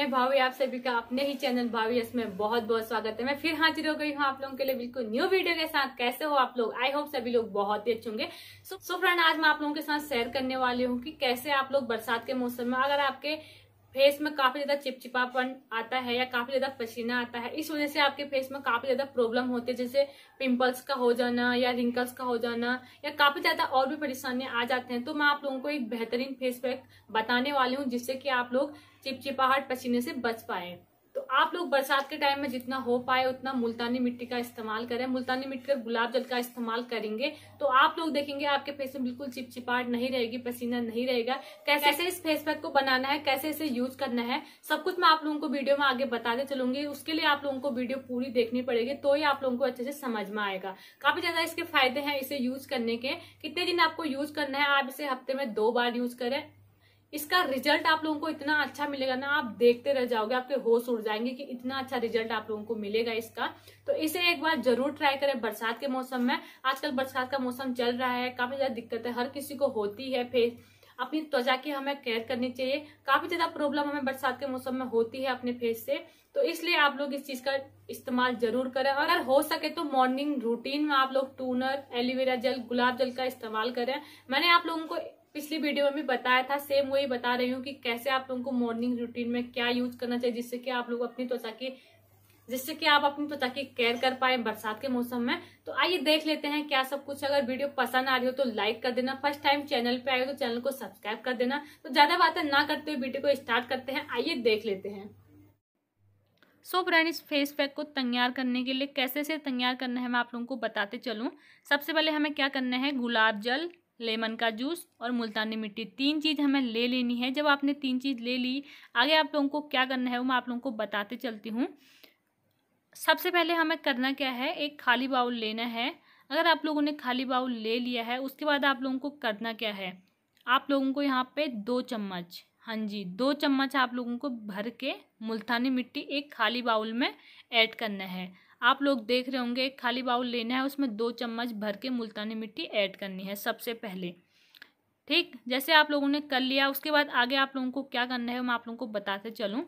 मैं भावी आप सभी का अपने ही चैनल भावी में बहुत बहुत स्वागत है मैं फिर हाजिर हो गई हूँ आप लोगों के लिए बिल्कुल न्यू वीडियो के साथ कैसे हो आप लोग आई होप सभी लोग बहुत ही अच्छे होंगे सो फ्रेंड आज मैं आप लोगों के साथ शेयर करने वाली हूँ कि कैसे आप लोग बरसात के मौसम में अगर आपके फेस में काफी ज्यादा चिपचिपापन आता है या काफी ज्यादा पसीना आता है इस वजह से आपके फेस में काफी ज्यादा प्रॉब्लम होती है जैसे पिंपल्स का हो जाना या रिंकल्स का हो जाना या काफी ज्यादा और भी परेशानियां आ जाते हैं तो मैं आप लोगों को एक बेहतरीन फेस पैक बताने वाली हूँ जिससे कि आप लोग चिपचिपाहट पसीने से बच पाए तो आप लोग बरसात के टाइम में जितना हो पाए उतना मुल्तानी मिट्टी का इस्तेमाल करें मुल्तानी मिट्टी का गुलाब जल का इस्तेमाल करेंगे तो आप लोग देखेंगे आपके फेस में बिल्कुल चिपचिपाट नहीं रहेगी पसीना नहीं रहेगा कैसे कैसे इस फेस पैक को बनाना है कैसे इसे यूज करना है सब कुछ मैं आप लोगों को वीडियो में आगे बताते चलूंगी उसके लिए आप लोगों को वीडियो पूरी देखनी पड़ेगी तो ही आप लोगों को अच्छे से समझ में आएगा काफी ज्यादा इसके फायदे हैं इसे यूज करने के कितने दिन आपको यूज करना है आप इसे हफ्ते में दो बार यूज करें इसका रिजल्ट आप लोगों को इतना अच्छा मिलेगा ना आप देखते रह जाओगे आपके होश उड़ जाएंगे कि इतना अच्छा रिजल्ट आप लोगों को मिलेगा इसका तो इसे एक बार जरूर ट्राई करें बरसात के मौसम में आजकल बरसात का मौसम चल रहा है काफी ज्यादा है हर किसी को होती है फेस अपनी त्वचा की हमें केयर करनी चाहिए काफी ज्यादा प्रॉब्लम हमें बरसात के मौसम में होती है अपने फेस से तो इसलिए आप लोग इस चीज का इस्तेमाल जरूर करें और अगर हो सके तो मॉर्निंग रूटीन में आप लोग टूनर एलोवेरा जल गुलाब जल का इस्तेमाल करें मैंने आप लोगों को पिछली वीडियो में भी बताया था सेम वही बता रही हूँ कि कैसे आप लोगों को मॉर्निंग रूटीन में क्या यूज करना चाहिए जिससे कि आप लोग अपनी त्वचा की जिससे कि आप अपनी त्वचा की केयर कर पाए बरसात के मौसम में तो आइए देख लेते हैं क्या सब कुछ अगर वीडियो पसंद आ रही हो तो लाइक कर देना फर्स्ट टाइम चैनल पे आए हो तो चैनल को सब्सक्राइब कर देना तो ज्यादा बातें ना करते हुए वीडियो को स्टार्ट करते हैं आइए देख लेते हैं सो फ्रेंड इस फेस पैक को तैयार करने के लिए कैसे से तैयार करना है मैं आप लोगों को बताते चलूँ सबसे पहले हमें क्या करना है गुलाब जल लेमन का जूस और मुल्तानी मिट्टी तीन चीज़ हमें ले लेनी है जब आपने तीन चीज़ ले ली आगे आप लोगों को क्या करना है वो मैं आप लोगों को बताते चलती हूँ सबसे पहले हमें करना क्या है एक खाली बाउल लेना है अगर आप लोगों ने खाली बाउल ले लिया है उसके बाद आप लोगों को करना क्या है आप लोगों को यहाँ पे दो चम्मच हाँ जी दो चम्मच आप लोगों को भर के मुल्तानी मिट्टी एक खाली बाउल में ऐड करना है आप लोग देख रहे होंगे एक खाली बाउल लेना है उसमें दो चम्मच भर के मुल्तानी मिट्टी ऐड करनी है सबसे पहले ठीक जैसे आप लोगों ने कर लिया उसके बाद आगे आप लोगों को क्या करना है मैं आप लोगों को बताते चलूँ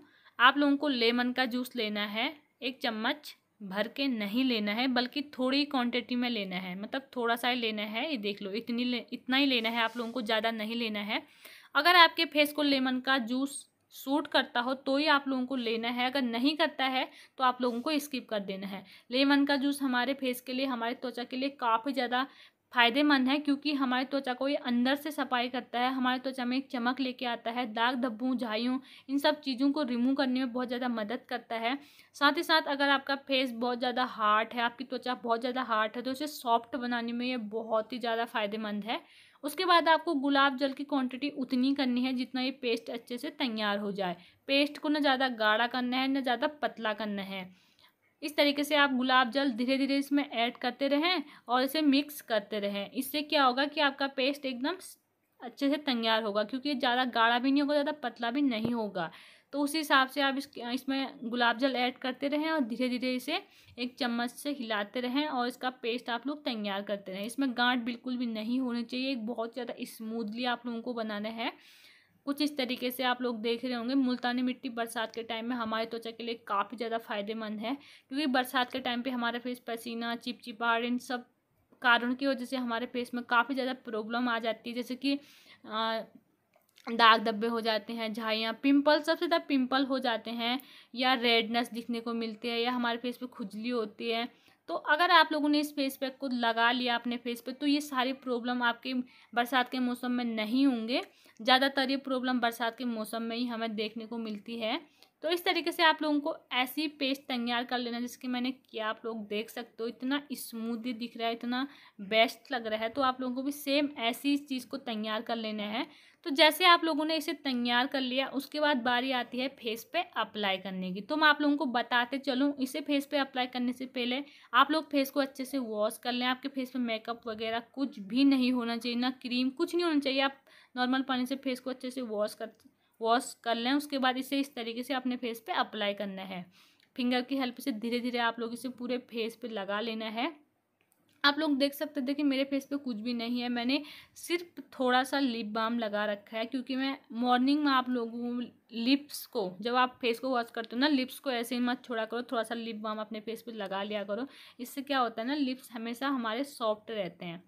आप लोगों को लेमन का जूस लेना है एक चम्मच भर के नहीं लेना है बल्कि थोड़ी क्वांटिटी में लेना है मतलब थोड़ा सा ही लेना है ये देख लो इतनी ले इतना ही लेना है आप लोगों को ज़्यादा नहीं लेना है अगर आपके फेस को लेमन का जूस सूट करता हो तो ही आप लोगों को लेना है अगर नहीं करता है तो आप लोगों को स्किप कर देना है लेमन का जूस हमारे फेस के लिए हमारे त्वचा के लिए काफ़ी ज़्यादा फायदेमंद है क्योंकि हमारे त्वचा को ये अंदर से सफाई करता है हमारे त्वचा में एक चमक लेके आता है दाग धब्बों झाइयों इन सब चीज़ों को रिमूव करने में बहुत ज़्यादा मदद करता है साथ ही साथ अगर आपका फेस बहुत ज़्यादा हार्ड है आपकी त्वचा बहुत ज़्यादा हार्ड है तो उसे सॉफ्ट बनाने में ये बहुत ही ज़्यादा फायदेमंद है उसके बाद आपको गुलाब जल की क्वांटिटी उतनी करनी है जितना ये पेस्ट अच्छे से तैयार हो जाए पेस्ट को ना ज़्यादा गाढ़ा करना है ना ज़्यादा पतला करना है इस तरीके से आप गुलाब जल धीरे धीरे इसमें ऐड करते रहें और इसे मिक्स करते रहें इससे क्या होगा कि आपका पेस्ट एकदम अच्छे से तैयार होगा क्योंकि ज़्यादा गाढ़ा भी नहीं होगा ज़्यादा पतला भी नहीं होगा तो उसी हिसाब से आप इस इसमें गुलाब जल ऐड करते रहें और धीरे धीरे इसे एक चम्मच से हिलाते रहें और इसका पेस्ट आप लोग तैयार करते रहें इसमें गांठ बिल्कुल भी नहीं होनी चाहिए एक बहुत ज़्यादा स्मूदली आप लोगों को बनाना है कुछ इस तरीके से आप लोग देख रहे होंगे मुल्तानी मिट्टी बरसात के टाइम में हमारे त्वचा के लिए काफ़ी ज़्यादा फायदेमंद है क्योंकि बरसात के टाइम पर हमारा फेस पसीना चिपचिपाड़ इन सब कारण की वजह से हमारे फेस में काफ़ी ज़्यादा प्रॉब्लम आ जाती है जैसे कि दाग धब्बे हो जाते हैं झाइयाँ पिंपल सबसे ज़्यादा पिंपल हो जाते हैं या रेडनेस दिखने को मिलती है या हमारे फेस पे खुजली होती है तो अगर आप लोगों ने इस फेस पैक को लगा लिया अपने फेस पे तो ये सारी प्रॉब्लम आपके बरसात के मौसम में नहीं होंगे ज़्यादातर ये प्रॉब्लम बरसात के मौसम में ही हमें देखने को मिलती है तो इस तरीके से आप लोगों को ऐसी पेस्ट तैयार कर लेना जिसके मैंने किया आप लोग देख सकते हो इतना स्मूथली दिख रहा है इतना बेस्ट लग रहा है तो आप लोगों को भी सेम ऐसी चीज़ को तैयार कर लेना है तो जैसे आप लोगों ने इसे तैयार कर लिया उसके बाद बारी आती है फेस पे अप्लाई करने की तो मैं आप लोगों को बताते चलूँ इसे फेस पे अप्लाई करने से पहले आप लोग फेस को अच्छे से वॉश कर लें आपके फेस पे मेकअप वगैरह कुछ भी नहीं होना चाहिए ना क्रीम कुछ नहीं होना चाहिए आप नॉर्मल पानी से फेस को अच्छे से वॉश कर वॉश कर लें उसके बाद इसे इस तरीके से अपने फेस पर अप्लाई करना है फिंगर की हेल्प से धीरे धीरे आप लोग इसे पूरे फेस पर लगा लेना है आप लोग देख सकते थे देखिए मेरे फेस पे कुछ भी नहीं है मैंने सिर्फ थोड़ा सा लिप बाम लगा रखा है क्योंकि मैं मॉर्निंग में आप लोगों लिप्स को जब आप फेस को वॉश करते हो ना लिप्स को ऐसे ही मत छोड़ा करो थोड़ा सा लिप बाम अपने फेस पे लगा लिया करो इससे क्या होता है ना लिप्स हमेशा हमारे सॉफ्ट रहते हैं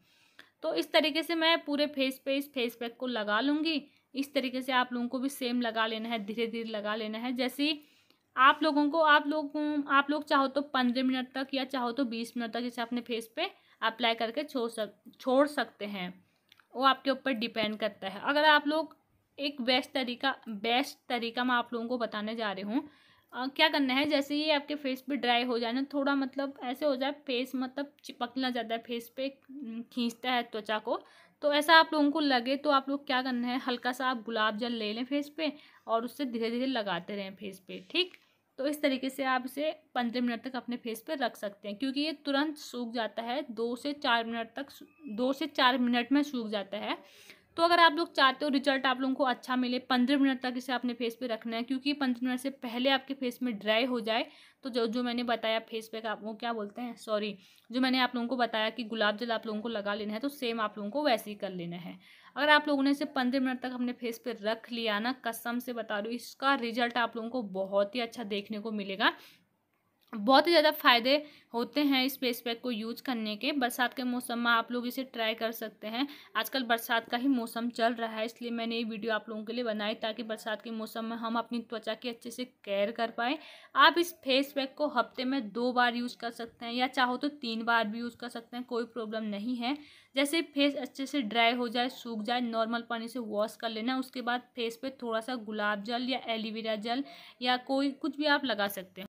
तो इस तरीके से मैं पूरे फेस पे इस फेस पैक को लगा लूँगी इस तरीके से आप लोगों को भी सेम लगा लेना है धीरे धीरे लगा लेना है जैसे आप लोगों को आप लोग आप लोग चाहो तो पंद्रह मिनट तक या चाहो तो बीस मिनट तक जैसे अपने फेस पे अप्लाई करके छोड़ सक छोड़ सकते हैं वो आपके ऊपर डिपेंड करता है अगर आप लोग एक बेस्ट तरीका बेस्ट तरीका मैं आप लोगों को बताने जा रही हूँ क्या करना है जैसे ये आपके फेस पे ड्राई हो जाए ना थोड़ा मतलब ऐसे हो जाए फेस मतलब चिपकना जाता है फेस पे खींचता है त्वचा को तो ऐसा आप लोगों को लगे तो आप लोग क्या करना है हल्का सा आप गुलाब जल ले लें फेस पे और उससे धीरे धीरे लगाते रहें फेस पे ठीक तो इस तरीके से आप इसे पंद्रह मिनट तक अपने फेस पर रख सकते हैं क्योंकि ये तुरंत सूख जाता है दो से चार मिनट तक दो से चार मिनट में सूख जाता है तो अगर आप लोग चाहते हो रिजल्ट आप लोगों को अच्छा मिले पंद्रह मिनट तक इसे अपने फेस पे रखना है क्योंकि पंद्रह मिनट से पहले आपके फेस में ड्राई हो जाए तो जो जो मैंने बताया फेस पैक आप वो क्या बोलते हैं सॉरी जो मैंने आप लोगों को बताया कि गुलाब जल आप लोगों को लगा लेना है तो सेम आप लोगों को वैसे ही कर लेना है अगर आप लोगों ने इसे पंद्रह मिनट तक अपने फेस पर रख लिया ना कसम से बता दो इसका रिजल्ट आप लोगों को बहुत ही अच्छा देखने को मिलेगा बहुत ही ज़्यादा फ़ायदे होते हैं इस फेस पैक को यूज करने के बरसात के मौसम में आप लोग इसे ट्राई कर सकते हैं आजकल बरसात का ही मौसम चल रहा है इसलिए मैंने ये वीडियो आप लोगों के लिए बनाई ताकि बरसात के मौसम में हम अपनी त्वचा की अच्छे से केयर कर पाएँ आप इस फेस पैक को हफ्ते में दो बार यूज़ कर सकते हैं या चाहो तो तीन बार भी यूज़ कर सकते हैं कोई प्रॉब्लम नहीं है जैसे फेस अच्छे से ड्राई हो जाए सूख जाए नॉर्मल पानी से वॉश कर लेना उसके बाद फेस पे थोड़ा सा गुलाब जल या एलोवेरा जल या कोई कुछ भी आप लगा सकते हैं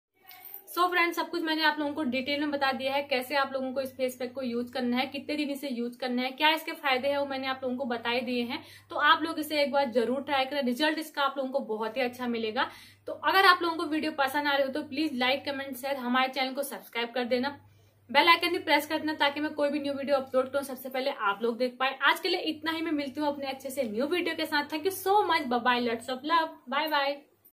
सो so फ्रेंड्स सब कुछ मैंने आप लोगों को डिटेल में बता दिया है कैसे आप लोगों को इस फेस पैक को यूज करना है कितने दिन इसे यूज करना है क्या इसके फायदे हैं वो मैंने आप लोगों को बताए दिए हैं तो आप लोग इसे एक बार जरूर ट्राई करें रिजल्ट इसका आप लोगों को बहुत ही अच्छा मिलेगा तो अगर आप लोगों को वीडियो पसंद आ रही हो तो प्लीज लाइक कमेंट शेयर हमारे चैनल को सब्सक्राइब कर देना बेल आइकन भी प्रेस कर देना ताकि मैं कोई भी न्यू वीडियो अपलोड करूँ सबसे पहले आप लोग देख पाए आज के लिए इतना ही मैं मिलती हूँ अपने अच्छे से न्यू वीडियो के साथ thank you so much bye lots of love bye bye